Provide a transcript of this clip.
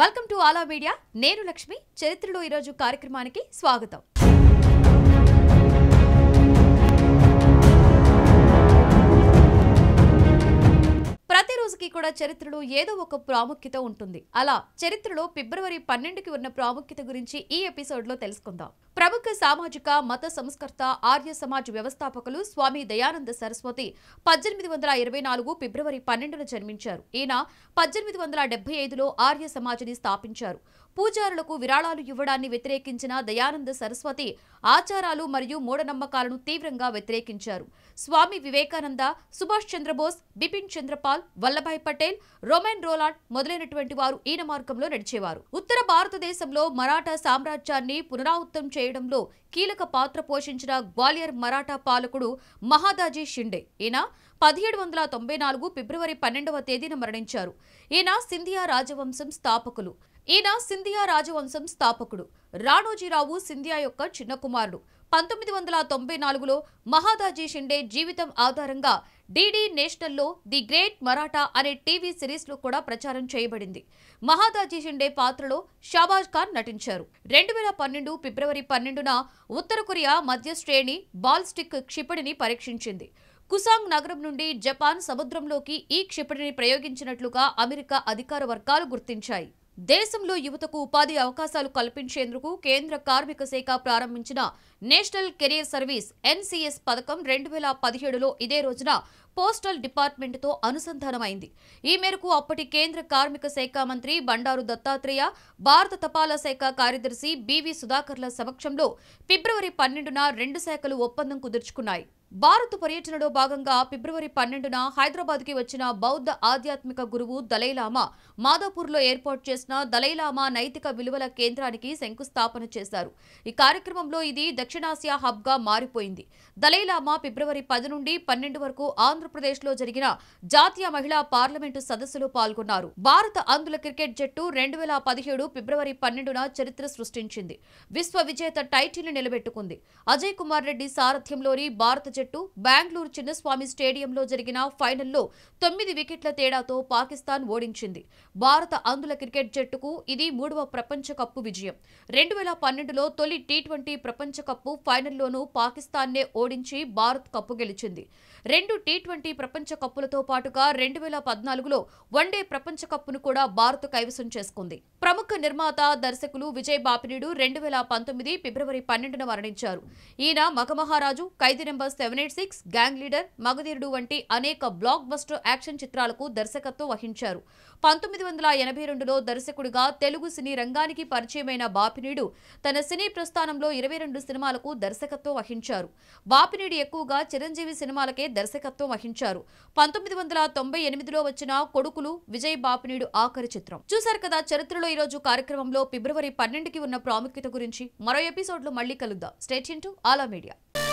welcome to ఆలా media నేను లక్ష్మి చరిత్రలో ఈరోజు కార్యక్రమానికి స్వాగతం కూడా చరిత్రలో ఏదో ఒక ప్రాముఖ్యత ఉంటుంది అలా చరిత్రలో ఫిబ్రవరి పన్నెండుకి ఉన్న ప్రాముఖ్యత గురించి ఈ ఎపిసోడ్ లో తెలుసుకుందాం ప్రముఖ సామాజిక మత సంస్కర్త ఆర్య సమాజ్ వ్యవస్థాపకులు స్వామి దయానంద సరస్వతి పద్దెనిమిది వందల ఇరవై నాలుగు ఫిబ్రవరి పన్నెండున జన్మించారు ఈయన పద్దెనిమిది వందల ఐదులో ఆర్య సమాజ్ని స్థాపించారు పూజారులకు విరాళాలు ఇవ్వడాన్ని వ్యతిరేకించిన దయానంద సరస్వతి ఆచారాలు మరియు మూఢనమ్మకాలను తీవ్రంగా వ్యతిరేకించారు స్వామి వివేకానంద సుభాష్ చంద్రబోస్ బిపిన్ చంద్రపాల్ వల్లభాయ్ పటేల్ రొమెన్ రోలాట్ మొదలైనటువంటి వారు ఈయన మార్గంలో నడిచేవారు ఉత్తర భారతదేశంలో మరాఠా సామ్రాజ్యాన్ని పునరావృతం చేయడంలో కీలక పాత్ర పోషించిన గ్వాలియర్ మరాఠా పాలకుడు మహాదాజీ షిండే ఈయన పదిహేడు వందల తొంభై నాలుగు ఫిబ్రవరి పన్నెండవ తేదీన మరణించారు ఈయన సింధియా రాజవంశం స్థాపకులు ఈయన సింధియా రాజవంశం స్థాపకుడు రాణోజీరావు సింధియా యొక్క చిన్న కుమారుడు పంతొమ్మిది వందల తొంభై నాలుగులో మహాదాజీ షిండే జీవితం ఆధారంగా డీడీ నేషనల్లో ది గ్రేట్ మరాఠా అనే టీవీ సిరీస్లో కూడా ప్రచారం చేయబడింది మహాదాజీ షిండే పాత్రలో షాబాజ్ ఖాన్ నటించారు రెండు పన్నెండు ఫిబ్రవరి పన్నెండున ఉత్తర కొరియా మధ్య శ్రేణి బాల్స్టిక్ క్షిపణిని పరీక్షించింది కుసాంగ్ నగరం నుండి జపాన్ సముద్రంలోకి ఈ క్షిపణిని ప్రయోగించినట్లుగా అమెరికా అధికార వర్గాలు గుర్తించాయి దేశంలో యువతకు ఉపాధి అవకాశాలు కల్పించేందుకు కేంద్ర కార్మిక శాఖ ప్రారంభించిన నేషనల్ కెరియర్ సర్వీస్ ఎన్సీఎస్ పథకం రెండు వేల పదిహేడులో ఇదే రోజున పోస్టల్ డిపార్ట్మెంట్తో అనుసంధానమైంది ఈ మేరకు అప్పటి కేంద్ర కార్మిక శాఖ మంత్రి బండారు దత్తాత్రేయ భారత తపాలా శాఖ కార్యదర్శి బీవీ సుధాకర్ల సమక్షంలో ఫిబ్రవరి పన్నెండున రెండు శాఖలు ఒప్పందం కుదుర్చుకున్నాయి భారత్ పర్యటనలో భాగంగా ఫిబ్రవరి పన్నెండున హైదరాబాద్కి వచ్చిన బౌద్ధ ఆధ్యాత్మిక గురువు దలైలామా లో ఏర్పాటు చేసిన దలైలామా నైతిక విలువల కేంద్రానికి శంకుస్థాపన చేశారు ఈ కార్యక్రమంలో ఇది దక్షిణాసియా హబ్గా మారిపోయింది దలైలామా ఫిబ్రవరి పది నుండి పన్నెండు వరకు ఆంధ్రప్రదేశ్లో జరిగిన జాతీయ మహిళా పార్లమెంటు సదస్సులో పాల్గొన్నారు భారత అందుల క్రికెట్ జట్టు రెండు వేల పదిహేడు ఫిబ్రవరి పన్నెండున చరిత్ర సృష్టించింది విశ్వ విజేత టైటిల్ నిలబెట్టుకుంది అజయ్ కుమార్ రెడ్డి సారథ్యంలోని భారత జట్టు బెంగళూరు చిన్నస్వామి స్టేడియంలో జరిగిన ఫైనల్లో తొమ్మిది వికెట్ల తేడాతో పాకిస్తాన్ ఓడించింది భారత అందుల క్రికెట్ జట్టుకు ఇది మూడవ ప్రపంచ కప్పు విజయం రెండు వేల పన్నెండులో తొలి టీ ట్వంటీ ప్రపంచ కప్పు ఫైనల్లోనూ పాకిస్తాన్నే ఓడించి భారత్ కప్పు గెలిచింది రెండు టీ ట్వంటీ ప్రపంచ కప్పులతో పాటుగా రెండు వేల పద్నాలుగులో వన్డే ప్రపంచ కప్పును కూడా భారత్ కైవసం చేసుకుంది ప్రముఖ నిర్మాత దర్శకులు విజయ్ బాపినీడు రెండు వేల పంతొమ్మిది ఫిబ్రవరి పన్నెండున మరణించారు ఈయన Magamaharaju Khaidi number seven eight six gang leader Magadheerudu వంటి అనేక బ్లాక్ బస్టర్ యాక్షన్ చిత్రాలకు దర్శకత్వం వహించారు పంతొమ్మిది వందల ఎనభై రెండులో దర్శకుడిగా తెలుగు సినీ రంగానికి పరిచయమైన బాపినీడు తన సినీ ప్రస్థానంలో ఇరవై రెండు సినిమాలకు దర్శకత్వం వహించారు బాపినీడు ఎక్కువగా చిరంజీవి సినిమాలకే దర్శకత్వం వహించారు పంతొమ్మిది వందల తొంభై ఎనిమిదిలో వచ్చిన కొడుకులు విజయ్ బాపినీడు ఆఖరి చిత్రం చూశారు కదా చరిత్రలో ఈరోజు కార్యక్రమంలో ఫిబ్రవరి పన్నెండుకి ఉన్న ప్రాముఖ్యత గురించి మరో ఎపిసోడ్లో మళ్ళీ కలుద్దాం స్టేట్ ఇంటూ ఆలా మీడియా